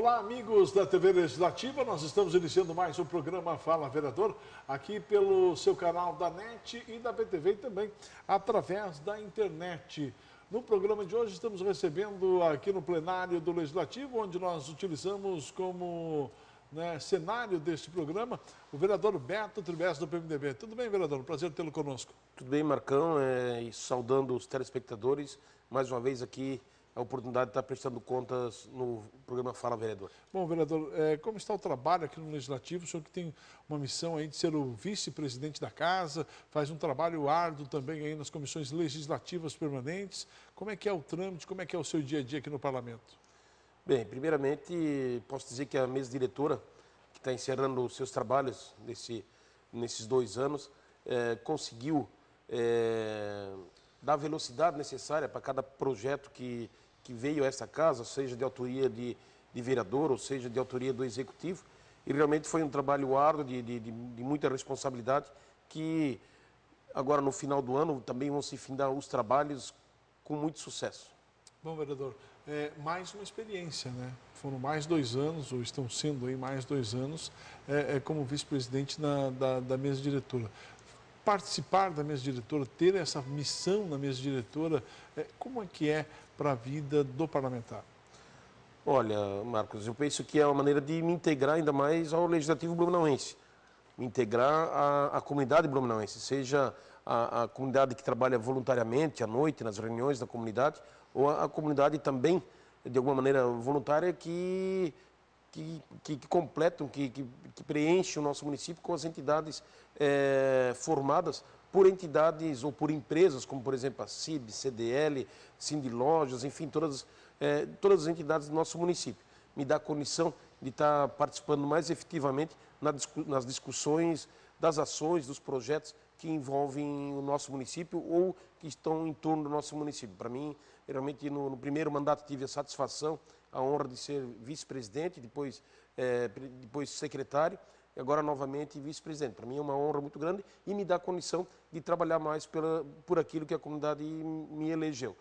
Olá, amigos da TV Legislativa. Nós estamos iniciando mais um programa Fala Vereador, aqui pelo seu canal da NET e da BTV e também através da internet. No programa de hoje, estamos recebendo aqui no plenário do Legislativo, onde nós utilizamos como né, cenário deste programa o vereador Beto Tribes do PMDB. Tudo bem, vereador? prazer tê-lo conosco. Tudo bem, Marcão. É, e saudando os telespectadores, mais uma vez aqui a oportunidade de estar prestando contas no programa Fala Vereador. Bom, vereador, é, como está o trabalho aqui no Legislativo? O senhor que tem uma missão aí de ser o vice-presidente da Casa, faz um trabalho árduo também aí nas comissões legislativas permanentes. Como é que é o trâmite, como é que é o seu dia a dia aqui no Parlamento? Bem, primeiramente, posso dizer que a mesa diretora, que está encerrando os seus trabalhos nesse, nesses dois anos, é, conseguiu é, da velocidade necessária para cada projeto que, que veio a essa casa, seja de autoria de, de vereador ou seja de autoria do executivo. E realmente foi um trabalho árduo, de, de, de, de muita responsabilidade, que agora no final do ano também vão se findar os trabalhos com muito sucesso. Bom, vereador, é, mais uma experiência, né? Foram mais dois anos, ou estão sendo aí mais dois anos, é, é como vice-presidente da, da mesa diretora participar da mesa diretora, ter essa missão na mesa diretora, é, como é que é para a vida do parlamentar? Olha, Marcos, eu penso que é uma maneira de me integrar ainda mais ao Legislativo Blumenauense, me integrar à, à comunidade blumenauense, seja a, a, comunidade que trabalha voluntariamente à noite, nas reuniões da comunidade, ou a, a comunidade também, de alguma maneira voluntária, que que, que, que completam, que, que, que, preenchem o nosso município com as entidades é, formadas por entidades ou por empresas, como por exemplo a CIB, CDL, Cindy Lojas, enfim, todas, é, todas as entidades do nosso município. Me dá a condição de estar participando mais efetivamente nas discussões das ações, dos projetos que envolvem o nosso município ou que estão em torno do nosso município. Para mim, realmente, no, no primeiro mandato tive a satisfação a honra de ser vice-presidente, depois, é, depois secretário, e agora novamente vice-presidente. Para mim é uma honra muito grande e me dá condição de trabalhar mais pela, por aquilo que a comunidade me elegeu.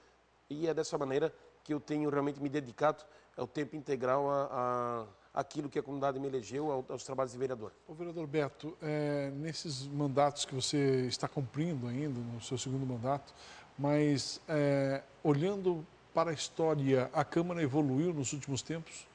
E é dessa maneira que eu tenho realmente me dedicado ao tempo integral a, a aquilo que a comunidade me elegeu, aos, aos trabalhos de vereador. O vereador Beto, é, nesses mandatos que você está cumprindo ainda, no seu segundo mandato, mas é, olhando para a história, a Câmara evoluiu nos últimos tempos?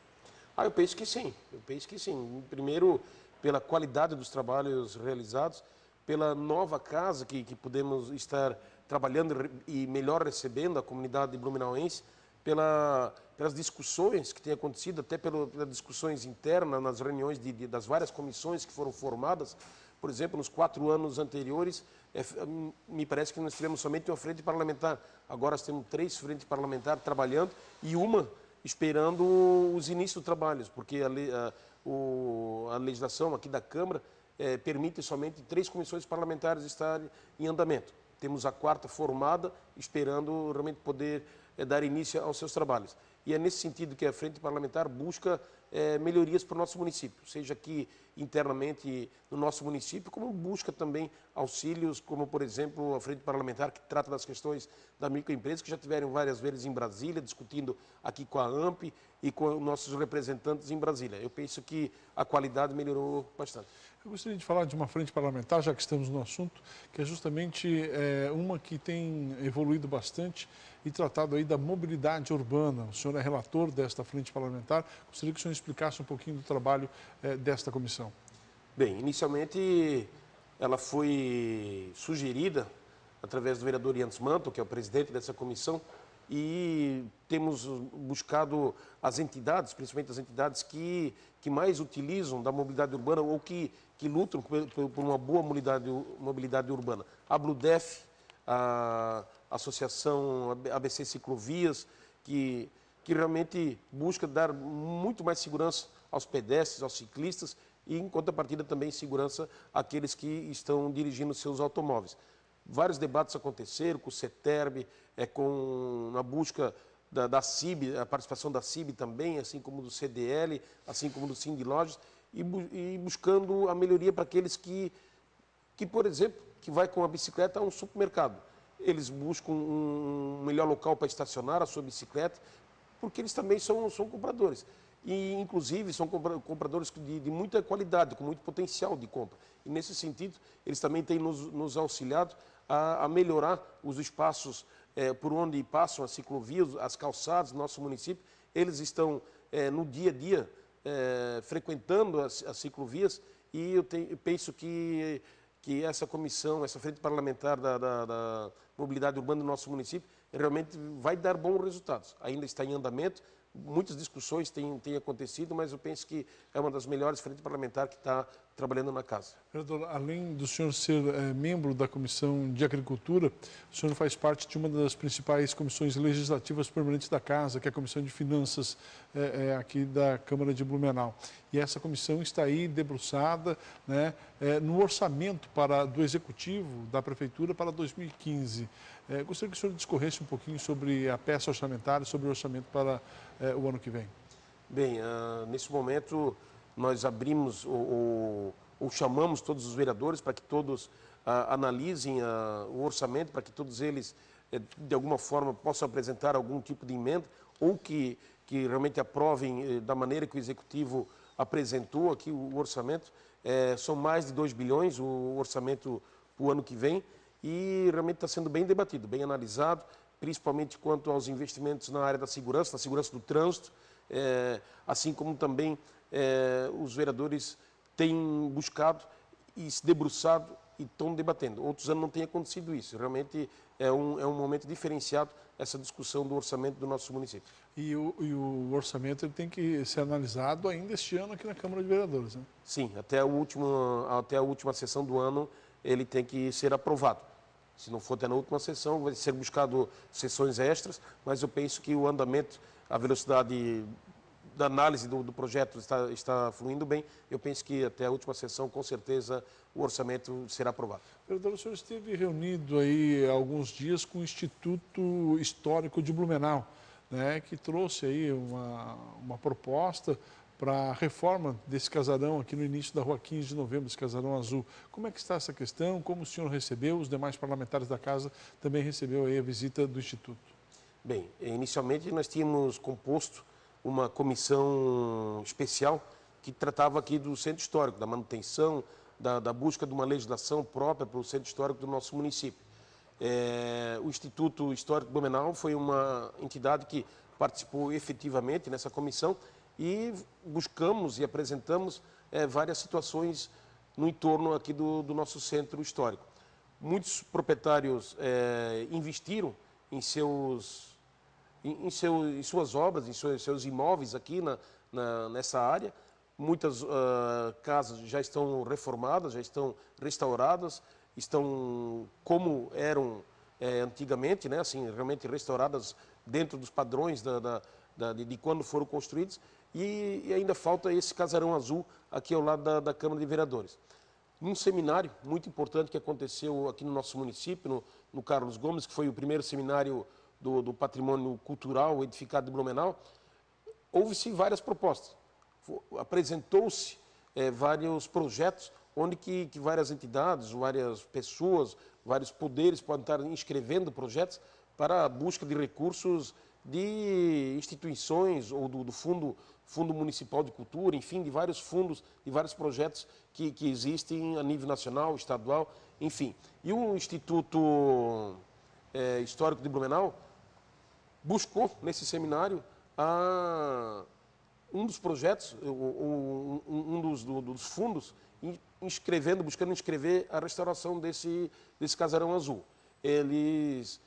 Ah, eu penso que sim. Eu penso que sim. Primeiro, pela qualidade dos trabalhos realizados, pela nova casa que, que podemos estar trabalhando e melhor recebendo a comunidade blumenauense, pela, pelas discussões que têm acontecido, até pelo, pelas discussões internas nas reuniões de, de, das várias comissões que foram formadas. Por exemplo, nos quatro anos anteriores, é, hum, me parece que nós tivemos somente uma frente parlamentar. Agora temos três frentes parlamentares trabalhando e uma esperando os inícios dos trabalhos, porque a, a, o, a legislação aqui da Câmara é, permite somente três comissões parlamentares estarem em andamento. Temos a quarta formada, esperando realmente poder é, dar início aos seus trabalhos e é nesse sentido que a Frente Parlamentar busca é, melhorias para o nosso município, seja aqui internamente no nosso município, como busca também auxílios, como por exemplo a Frente Parlamentar que trata das questões da microempresa, que já tiveram várias vezes em Brasília, discutindo aqui com a AMP e com nossos representantes em Brasília. Eu penso que a qualidade melhorou bastante. Eu gostaria de falar de uma frente parlamentar, já que estamos no assunto, que é justamente é, uma que tem evoluído bastante e tratado aí da mobilidade urbana. O senhor é relator desta frente parlamentar. Gostaria que o senhor explicasse um pouquinho do trabalho eh, desta comissão. Bem, inicialmente ela foi sugerida através do vereador Yantz Manto, que é o presidente dessa comissão, e temos buscado as entidades, principalmente as entidades que, que mais utilizam da mobilidade urbana ou que, que lutam por, por uma boa mobilidade, mobilidade urbana. A Bludef, a Associação ABC Ciclovias, que, que realmente busca dar muito mais segurança aos pedestres, aos ciclistas e, em contrapartida, também segurança àqueles que estão dirigindo seus automóveis. Vários debates aconteceram com o CETERB, é, com, na busca da, da CIB, a participação da CIB também, assim como do CDL, assim como do Sim de Lojas, e, e, buscando a melhoria para aqueles que, que, por exemplo, que vai com a bicicleta a um supermercado eles buscam um melhor local para estacionar a sua bicicleta, porque eles também são, são compradores. E, inclusive, são compradores de, de muita qualidade, com muito potencial de compra. E, nesse sentido, eles também têm nos, nos auxiliado a, a melhorar os espaços é, por onde passam as ciclovias, as calçadas do nosso município. Eles estão, é, no dia a dia, é, frequentando as, as ciclovias e eu, te, eu penso que que essa comissão, essa frente parlamentar da, da, da mobilidade urbana do nosso município, realmente vai dar bons resultados. Ainda está em andamento, muitas discussões têm, têm acontecido, mas eu penso que é uma das melhores frentes parlamentares que está trabalhando na casa. Vereador, além do senhor ser é, membro da Comissão de Agricultura, o senhor faz parte de uma das principais comissões legislativas permanentes da casa, que é a Comissão de Finanças é, é, aqui da Câmara de Blumenau. E essa comissão está aí debruçada né, no orçamento para, do Executivo da Prefeitura para 2015. gostaria que o senhor discorresse um pouquinho sobre a peça orçamentária, sobre o orçamento para o ano que vem. Bem, uh, nesse momento nós abrimos ou, chamamos todos os vereadores para que todos ah, analisem ah, o orçamento, para que todos eles, eh, de alguma forma, possam apresentar algum tipo de emenda ou que, que realmente aprovem eh, da maneira que o Executivo apresentou aqui o orçamento. Eh, são mais de 2 bilhões o orçamento para o ano que vem e realmente está sendo bem debatido, bem analisado, principalmente quanto aos investimentos na área da segurança, da segurança do trânsito, assim como também eh, os vereadores têm buscado e se debruçado e estão debatendo. Outros anos não tem acontecido isso. Realmente é um, é um momento diferenciado essa discussão do orçamento do nosso município. E o, e o orçamento ele tem que ser analisado ainda este ano aqui na Câmara de Vereadores, né? Sim, até a última, até a última sessão do ano ele tem que ser aprovado. Se não for até na última sessão, vai ser buscado sessões extras, mas eu penso que o andamento, a velocidade da análise do, do projeto está, está, fluindo bem. Eu penso que até a última sessão, com certeza, o orçamento será aprovado. Vereador, o senhor esteve reunido aí alguns dias com o Instituto Histórico de Blumenau, né, que trouxe aí uma, uma proposta para a reforma desse casarão aqui no início da rua 15 de novembro, desse casarão azul. Como é que está essa questão? Como o senhor recebeu? Os demais parlamentares da casa também recebeu aí a visita do Instituto. Bem, inicialmente nós tínhamos composto uma comissão especial que tratava aqui do centro histórico, da manutenção, da, da busca de uma legislação própria para o centro histórico do nosso município. É, o Instituto Histórico Blumenau foi uma entidade que participou efetivamente nessa comissão e buscamos e apresentamos é, várias situações no entorno aqui do, do, nosso centro histórico. Muitos proprietários é, investiram em seus em, em, seu, em suas obras, em seus, seus imóveis aqui na, na, nessa área. Muitas uh, casas já estão reformadas, já estão restauradas, estão como eram é, antigamente, né? assim, realmente restauradas dentro dos padrões da, da, da, de, de, quando foram construídas E, e, ainda falta esse casarão azul aqui ao lado da, Câmara de Vereadores. Num seminário muito importante que aconteceu aqui no nosso município, no, no Carlos Gomes, que foi o primeiro seminário do, do patrimônio cultural edificado de Blumenau, houve-se várias propostas. Apresentou-se é, vários projetos onde que, que, várias entidades, várias pessoas, vários poderes podem estar inscrevendo projetos para a busca de recursos de instituições ou do, do fundo, fundo Municipal de Cultura, enfim, de vários fundos, de vários projetos que, que existem a nível nacional, estadual, enfim. E o Instituto é, Histórico de Blumenau buscou nesse seminário a, um dos projetos, um, um dos, do, dos fundos, inscrevendo, buscando inscrever a restauração desse, desse casarão azul. Eles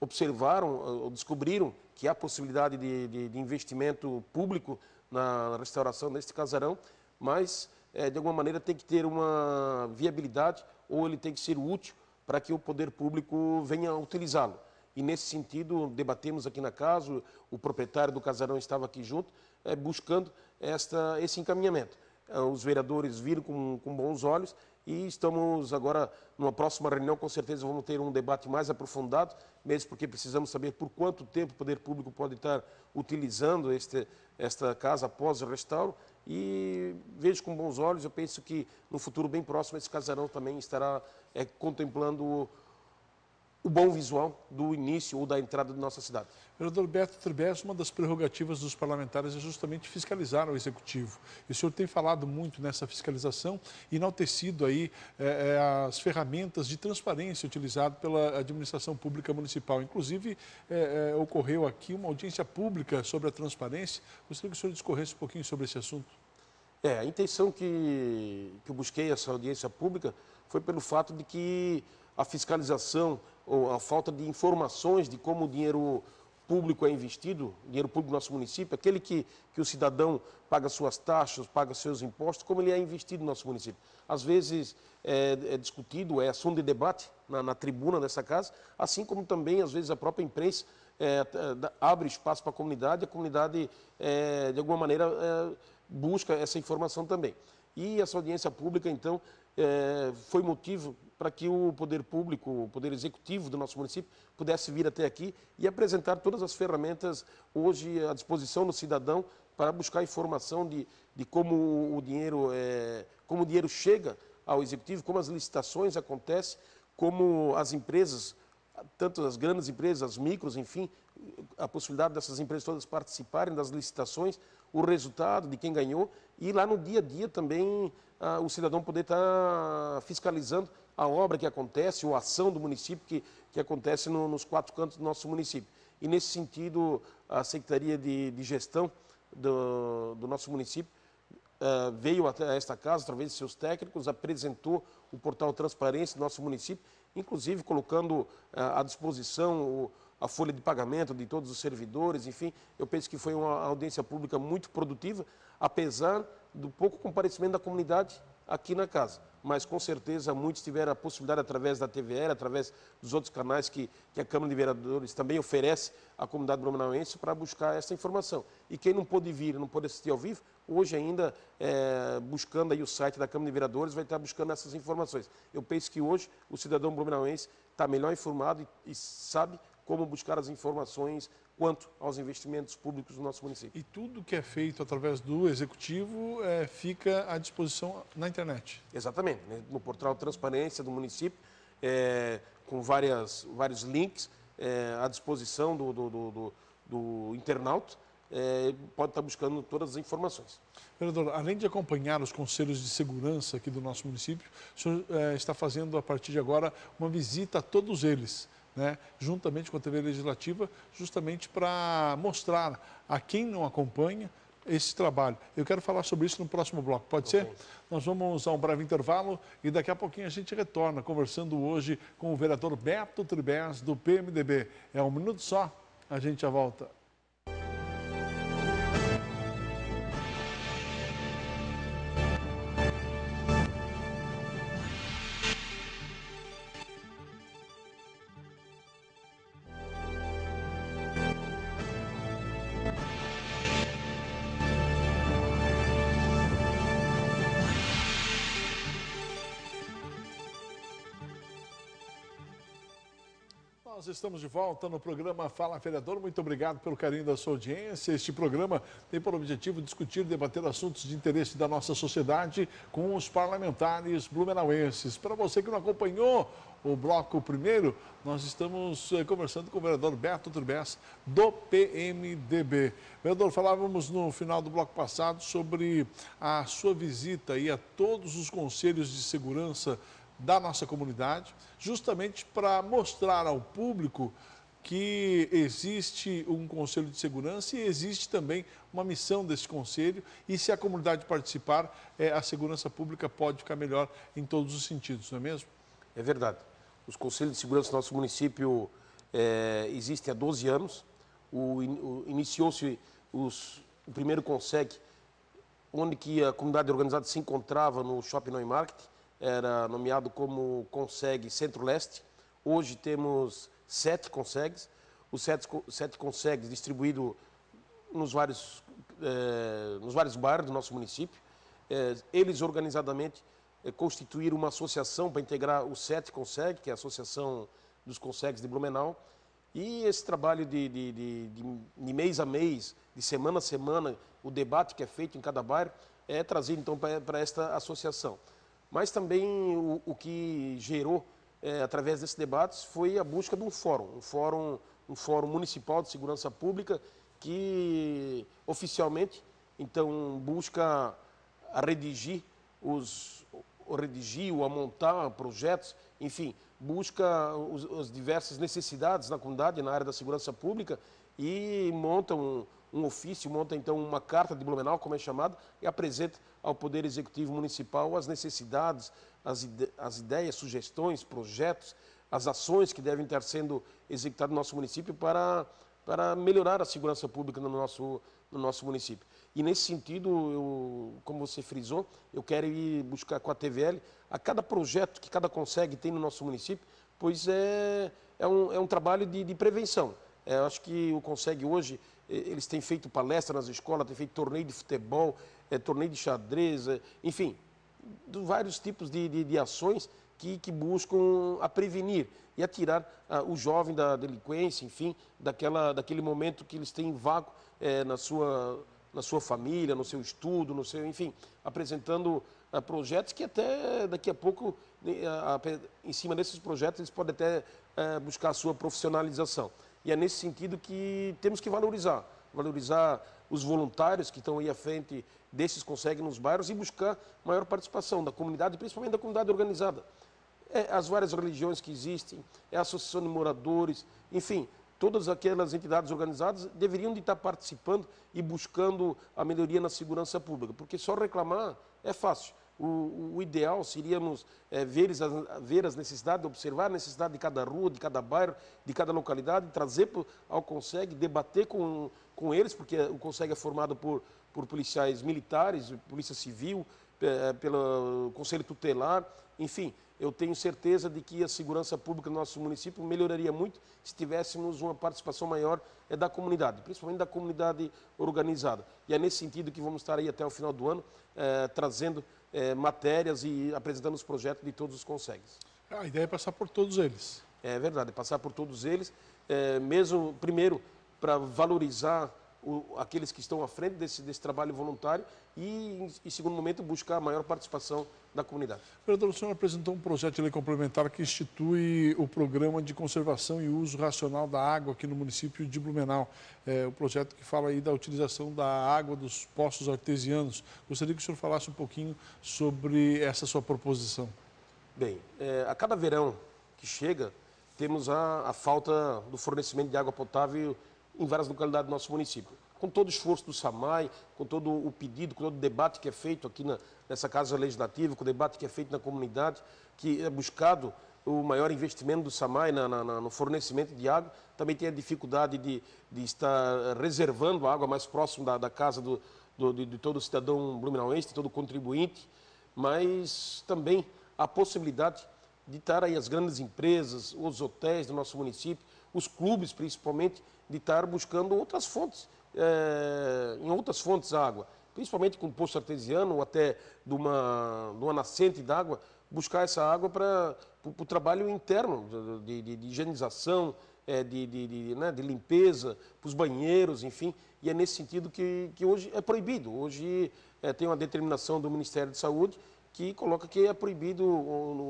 observaram, ah, descobriram que há possibilidade de, de, de investimento público na restauração deste casarão, mas é, de alguma maneira tem que ter uma viabilidade ou ele tem que ser útil para que o poder público venha utilizá-lo. E nesse sentido, debatemos aqui na casa, o proprietário do casarão estava aqui junto, é, buscando esta, esse encaminhamento. Eh, os vereadores viram com, com bons olhos e estamos agora, numa próxima reunião, com certeza vamos ter um debate mais aprofundado, mesmo porque precisamos saber por quanto tempo o poder público pode estar utilizando este, esta casa após o restauro. E vejo com bons olhos, eu penso que no futuro bem próximo esse casarão também estará é, contemplando o bom visual do início ou da entrada da nossa cidade. Vereador Alberto Tribes, uma das prerrogativas dos parlamentares é justamente fiscalizar o executivo. E o senhor tem falado muito nessa fiscalização e enaltecido aí eh, eh, as ferramentas de transparência utilizadas pela administração pública municipal. Inclusive, eh, ocorreu aqui uma audiência pública sobre a transparência. Gostaria que o senhor discorresse um pouquinho sobre esse assunto. É, a intenção que, que eu busquei essa audiência pública foi pelo fato de que a fiscalização a falta de informações de como o dinheiro público é investido, dinheiro público do nosso município, aquele que, que o cidadão paga suas taxas, paga seus impostos, como ele é investido no nosso município. Às vezes é, é discutido, é assunto de debate na, na, tribuna dessa casa, assim como também, às vezes, a própria imprensa é, abre espaço para a comunidade, a comunidade, é, de alguma maneira, é, busca essa informação também. E essa audiência pública, então, é, foi motivo para que o poder público, o poder executivo do nosso município, pudesse vir até aqui e apresentar todas as ferramentas hoje à disposição do cidadão para buscar informação de, de como o dinheiro é, como o dinheiro chega ao executivo, como as licitações acontecem, como as empresas, tanto as grandes empresas, as micros, enfim, a possibilidade dessas empresas todas participarem das licitações, o resultado de quem ganhou e lá no dia a dia também ah, o cidadão poder estar tá fiscalizando a obra que acontece, ou a ação do município que, que acontece no, nos quatro cantos do nosso município. E nesse sentido, a Secretaria de, de Gestão do, do, nosso município ah, veio até esta casa, através de seus técnicos, apresentou o portal Transparência do nosso município, inclusive colocando ah, à disposição o, a folha de pagamento de todos os servidores, enfim, eu penso que foi uma audiência pública muito produtiva, apesar do pouco comparecimento da comunidade aqui na casa. Mas com certeza muitos tiveram a possibilidade, através da TVR, através dos outros canais que, que a Câmara de Vereadores também oferece à comunidade bromanauense para buscar essa informação. E quem não pôde vir, não pôde assistir ao vivo, hoje ainda é, buscando aí o site da Câmara de Vereadores, vai estar buscando essas informações. Eu penso que hoje o cidadão bromanauense está melhor informado e, e sabe como buscar as informações quanto aos investimentos públicos do nosso município. E tudo que é feito através do executivo é, fica à disposição na internet. Exatamente, né? no portal Transparência do município, é, com várias, vários links é, à disposição do, do, do, do internauta. É, pode estar buscando todas as informações. Vereador, além de acompanhar os conselhos de segurança aqui do nosso município, o senhor é, está fazendo a partir de agora uma visita a todos eles né, juntamente com a TV Legislativa, justamente para mostrar a quem não acompanha esse trabalho. Eu quero falar sobre isso no próximo bloco, pode Eu ser? Posso. Tá Nós vamos a um breve intervalo e daqui a pouquinho a gente retorna conversando hoje com o vereador Beto Tribés, do PMDB. É um minuto só, a gente já volta. estamos de volta no programa Fala Vereador. Muito obrigado pelo carinho da sua audiência. Este programa tem por objetivo discutir e debater assuntos de interesse da nossa sociedade com os parlamentares blumenauenses. Para você que não acompanhou o bloco primeiro, nós estamos eh, conversando com o vereador Beto Turbes, do PMDB. Vereador, falávamos no final do bloco passado sobre a sua visita aí a todos os conselhos de segurança da nossa comunidade, justamente para mostrar ao público que existe um conselho de segurança e existe também uma missão desse conselho e se a comunidade participar, é, a segurança pública pode ficar melhor em todos os sentidos, não é mesmo? É verdade. Os conselhos de segurança do nosso município é, existem há 12 anos. Iniciou-se o primeiro CONSEC, onde que a comunidade organizada se encontrava no Shopping Noi Market era nomeado como Consegue Centro-Leste. Hoje temos sete consegues, os sete, sete consegues distribuídos nos vários, eh, nos vários bairros do nosso município. Eh, eles organizadamente eh, constituíram uma associação para integrar o sete Consegues, que é a Associação dos Consegues de Blumenau. E esse trabalho de, de, de, de, mês a mês, de semana a semana, o debate que é feito em cada bairro, é trazido então para esta associação mas também o, o que gerou é, através desses debates foi a busca de um fórum, um fórum, um fórum municipal de segurança pública que oficialmente então busca redigir os redigir ou amontar projetos, enfim, busca os, as diversas necessidades na comunidade na área da segurança pública e monta um, um ofício, monta então uma carta de Blumenau, como é chamada, e apresenta ao Poder Executivo Municipal as necessidades, as, ide as ideias, sugestões, projetos, as ações que devem estar sendo executadas no nosso município para, para melhorar a segurança pública no nosso, no nosso município. E nesse sentido, eu, como você frisou, eu quero ir buscar com a TVL a cada projeto que cada consegue tem no nosso município, pois é, é, um, é um trabalho de, de prevenção. É, acho que o Consegue hoje, eles têm feito palestra nas escolas, têm feito torneio de futebol, é, torneio de xadrez, é, enfim, vários tipos de, de, de ações que, que, buscam a prevenir e a tirar a, o jovem da delinquência, enfim, daquela, daquele momento que eles têm vago é, na, sua, na sua família, no seu estudo, no seu, enfim, apresentando a, é, projetos que até daqui a pouco, né, a, em cima desses projetos, eles podem até é, buscar a sua profissionalização. E é nesse sentido que temos que valorizar valorizar os voluntários que estão aí à frente desses conseguem nos bairros e buscar maior participação da comunidade, principalmente da comunidade organizada. É, as várias religiões que existem, é a associação de moradores, enfim, todas aquelas entidades organizadas deveriam de estar participando e buscando a melhoria na segurança pública, porque só reclamar é fácil. O, o ideal seríamos é, ver, as, ver as necessidades, observar a necessidade de cada rua, de cada bairro, de cada localidade, trazer ao CONSEG, debater com, com eles, porque o CONSEG é formado por, por policiais militares, polícia civil, eh, pelo Conselho Tutelar, enfim, eu tenho certeza de que a segurança pública no nosso município melhoraria muito se tivéssemos uma participação maior eh, da comunidade, principalmente da comunidade organizada. E é nesse sentido que vamos estar aí até o final do ano, trazendo é, matérias e apresentando os projetos de todos os conselhos. Ah, a ideia é passar por todos eles. É verdade, passar por todos eles, é, mesmo primeiro para valorizar o, aqueles que estão à frente desse, desse trabalho voluntário e, em, em segundo momento, buscar a maior participação da comunidade. Vereador, o senhor apresentou um projeto de lei complementar que institui o Programa de Conservação e Uso Racional da Água aqui no município de Blumenau. É o um projeto que fala aí da utilização da água dos poços artesianos. Gostaria que o senhor falasse um pouquinho sobre essa sua proposição. Bem, é, a cada verão que chega, temos a, a falta do fornecimento de água potável em várias localidades do nosso município. Com todo o esforço do SAMAI, com todo o pedido, com todo o debate que é feito aqui na, nessa Casa Legislativa, com o debate que é feito na comunidade, que é buscado o maior investimento do SAMAI na, na, no fornecimento de água, também tem a dificuldade de, de estar reservando a água mais próximo da, da casa do, do, de, de, todo cidadão blumenauense, de todo contribuinte, mas também a possibilidade de estar aí as grandes empresas, os hotéis do nosso município, os clubes principalmente, de estar buscando outras fontes, é, em outras fontes a água, principalmente com poço artesiano ou até de uma, de uma nascente d'água, buscar essa água para o trabalho interno de, de, de higienização, é, de, de, né, de, limpeza, para os banheiros, enfim. E é nesse sentido que, que hoje é proibido. Hoje é, tem uma determinação do Ministério de Saúde que coloca que é proibido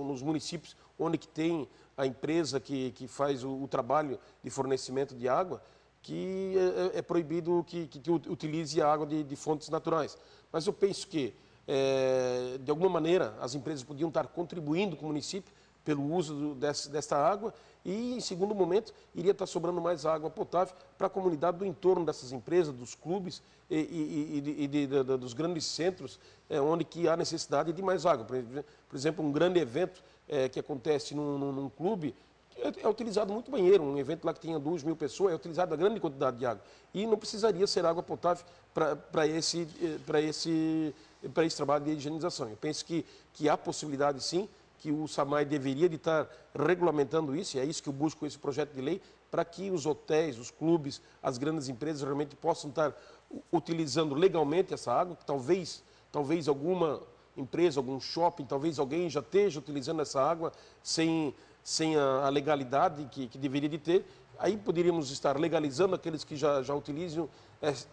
nos municípios onde que tem a empresa que, que faz o, o trabalho de fornecimento de água, que é, é, é proibido que, que, que, utilize a água de, de, fontes naturais. Mas eu penso que, é, de alguma maneira, as empresas podiam estar contribuindo com o município pelo uso do, dessa, desta água e, em segundo momento, iria estar sobrando mais água potável para a comunidade do entorno dessas empresas, dos clubes e, e, e de, de, de, dos grandes centros, é, onde que há necessidade de mais água. Por exemplo, um grande evento é, que acontece num, num, num clube, é, é utilizado muito banheiro, um evento lá que tinha 2 mil pessoas, é utilizado uma grande quantidade de água. E não precisaria ser água potável para esse, eh, esse, esse trabalho de higienização. Eu penso que, que há possibilidade, sim, que o SAMAI deveria de estar regulamentando isso, e é isso que eu busco com esse projeto de lei, para que os hotéis, os clubes, as grandes empresas realmente possam estar utilizando legalmente essa água, que talvez, talvez alguma empresa, algum shopping, talvez alguém já esteja utilizando essa água sem, sem a, a legalidade que, que deveria de ter, aí poderíamos estar legalizando aqueles que já, já utilizam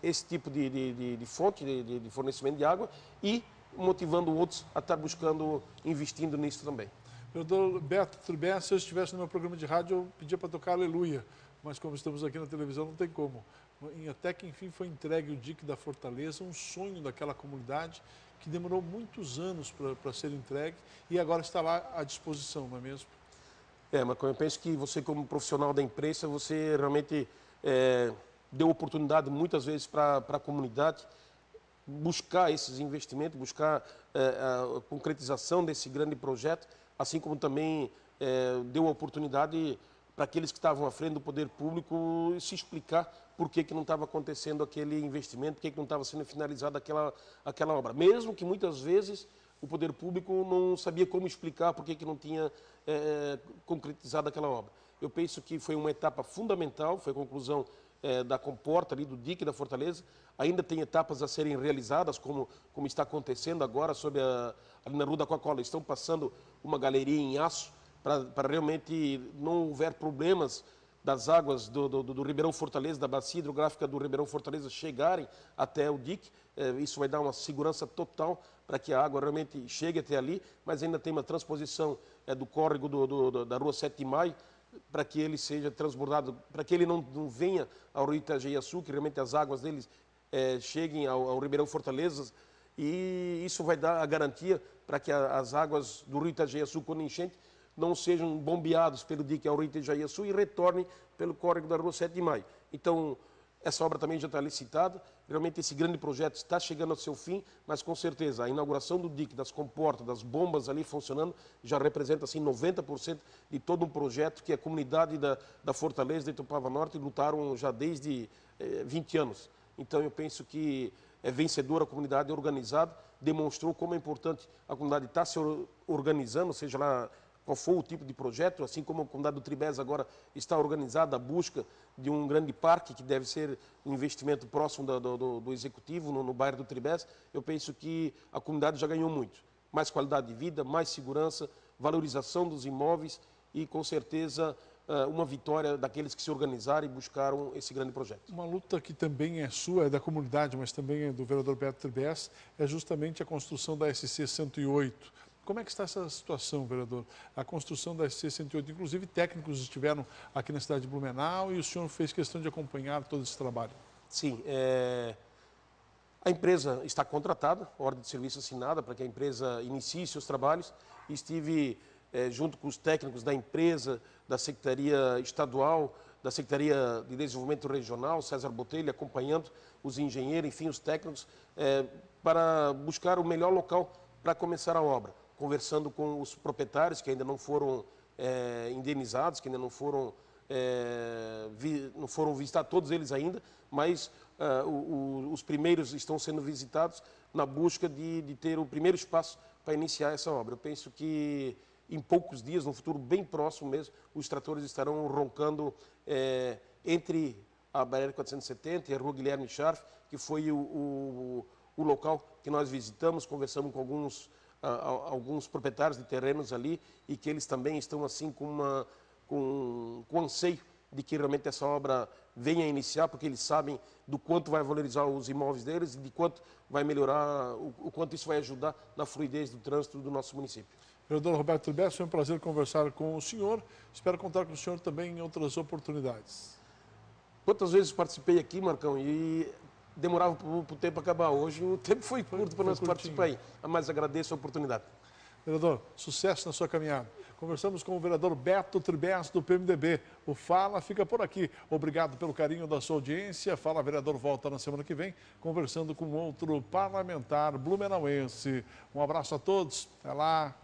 esse tipo de, de, de, de fonte, de, de, fornecimento de água e motivando outros a estar buscando, investindo nisso também. Vereador Beto, tudo bem? Se eu estivesse no meu programa de rádio, eu pedia para tocar Aleluia, mas como estamos aqui na televisão, não tem como. Até que enfim foi entregue o DIC da Fortaleza, um sonho daquela comunidade que demorou muitos anos para ser entregue e agora está lá à disposição, não é mesmo? É, mas eu penso que você como profissional da imprensa, você realmente é, deu oportunidade muitas vezes para a comunidade buscar esses investimentos, buscar eh, a concretização desse grande projeto, assim como também eh, deu oportunidade para aqueles que estavam à frente do poder público se explicar por que, que não estava acontecendo aquele investimento, por que, que não estava sendo finalizada aquela, aquela obra. Mesmo que muitas vezes o poder público não sabia como explicar por que, que não tinha é, concretizado aquela obra. Eu penso que foi uma etapa fundamental, foi a conclusão é, da comporta ali do dique da Fortaleza. Ainda tem etapas a serem realizadas, como, como está acontecendo agora sobre a, ali na Rua da Coca-Cola. Estão passando uma galeria em aço para realmente não houver problemas das águas do, do, do, Ribeirão Fortaleza, da bacia hidrográfica do Ribeirão Fortaleza chegarem até o dique. É, isso vai dar uma segurança total para que a água realmente chegue até ali, mas ainda tem uma transposição é, do córrego do, da Rua 7 de Maio para que ele seja transbordado, para que ele não, não venha ao rio Itageiaçu, que realmente as águas dele é, eh, cheguem ao, ao, Ribeirão Fortalezas, e isso vai dar a garantia para que a, as águas do rio Itageiaçu, quando enchente, não sejam bombeadas pelo dique ao é rio Itageiaçu e retornem pelo córrego da rua 7 de Maio. Então, essa obra também já está licitada. Realmente esse grande projeto está chegando ao seu fim, mas com certeza a inauguração do dique, das comportas, das bombas ali funcionando, já representa assim 90% de todo um projeto que a comunidade da, da Fortaleza de Itupava Norte lutaram já desde eh, 20 anos. Então eu penso que é vencedora a comunidade organizada, demonstrou como é importante a comunidade estar tá se organizando, seja lá qual foi o tipo de projeto, assim como a comunidade do Tribés agora está organizada a busca de um grande parque que deve ser um investimento próximo do, do, do executivo no, no, bairro do Tribés, eu penso que a comunidade já ganhou muito. Mais qualidade de vida, mais segurança, valorização dos imóveis e, com certeza, eh, uma vitória daqueles que se organizaram e buscaram esse grande projeto. Uma luta que também é sua, é da comunidade, mas também é do vereador Beto Tribés, é justamente a construção da SC 108 como é que está essa situação, vereador? A construção da sc 108 inclusive técnicos estiveram aqui na cidade de Blumenau e o senhor fez questão de acompanhar todo esse trabalho. Sim, é... a empresa está contratada, ordem de serviço assinada para que a empresa inicie seus trabalhos. Estive é, junto com os técnicos da empresa, da Secretaria Estadual, da Secretaria de Desenvolvimento Regional, César Botelho, acompanhando os engenheiros, enfim, os técnicos, é, para buscar o melhor local para começar a obra conversando com os proprietários que ainda não foram é, indenizados, que ainda não foram, é, vi, não foram visitados, todos eles ainda, mas é, o, o, os primeiros estão sendo visitados na busca de, de ter o primeiro espaço para iniciar essa obra. Eu penso que em poucos dias, no futuro bem próximo mesmo, os tratores estarão roncando é, entre a Barreira 470 e a Rua Guilherme Scharf, que foi o, o, o local que nós visitamos, conversamos com alguns alguns proprietários de terrenos ali e que eles também estão assim com, uma, com, com anseio de que realmente essa obra venha a iniciar, porque eles sabem do quanto vai valorizar os imóveis deles e de quanto vai melhorar, o, o quanto isso vai ajudar na fluidez do trânsito do nosso município. Vereador Roberto Tribes, foi um prazer conversar com o senhor. Espero contar com o senhor também em outras oportunidades. Quantas vezes participei aqui, Marcão, e demorava para o tempo acabar hoje. O tempo foi curto para nós participar aí. Mas agradeço a oportunidade. Vereador, sucesso na sua caminhada. Conversamos com o vereador Beto Tribes, do PMDB. O Fala fica por aqui. Obrigado pelo carinho da sua audiência. Fala, vereador, volta na semana que vem, conversando com outro parlamentar blumenauense. Um abraço a todos. Até lá.